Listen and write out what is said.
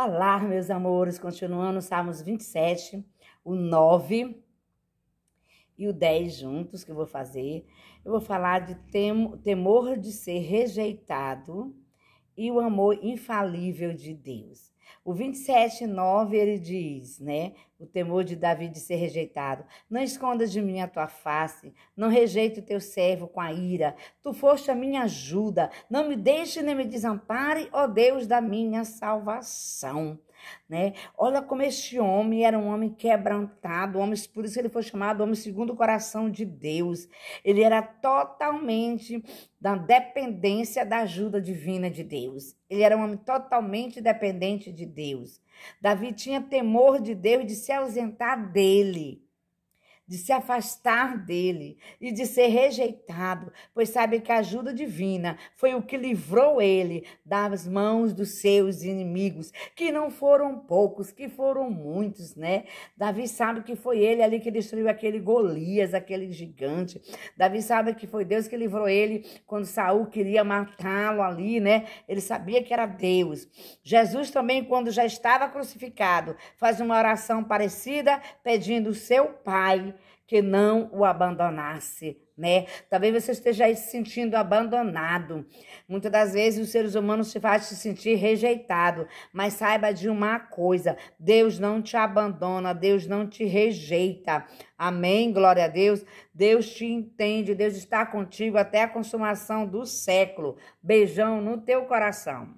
Olá, meus amores, continuando Salmos 27, o 9 e o 10 juntos que eu vou fazer. Eu vou falar de temor de ser rejeitado e o amor infalível de Deus. O 27,9 ele diz, né? O temor de Davi de ser rejeitado. Não escondas de mim a tua face, não rejeito o teu servo com a ira. Tu foste a minha ajuda, não me deixe nem me desampare, ó Deus da minha salvação né? Olha como este homem era um homem quebrantado, homem, por isso ele foi chamado homem segundo o coração de Deus. Ele era totalmente da dependência da ajuda divina de Deus. Ele era um homem totalmente dependente de Deus. Davi tinha temor de Deus de se ausentar dele de se afastar dele e de ser rejeitado, pois sabe que a ajuda divina foi o que livrou ele das mãos dos seus inimigos, que não foram poucos, que foram muitos, né? Davi sabe que foi ele ali que destruiu aquele Golias, aquele gigante. Davi sabe que foi Deus que livrou ele quando Saul queria matá-lo ali, né? Ele sabia que era Deus. Jesus também quando já estava crucificado, faz uma oração parecida pedindo o seu pai que não o abandonasse, né? Talvez você esteja aí se sentindo abandonado. Muitas das vezes os seres humanos se fazem se sentir rejeitado, mas saiba de uma coisa: Deus não te abandona, Deus não te rejeita. Amém, glória a Deus. Deus te entende, Deus está contigo até a consumação do século. Beijão no teu coração.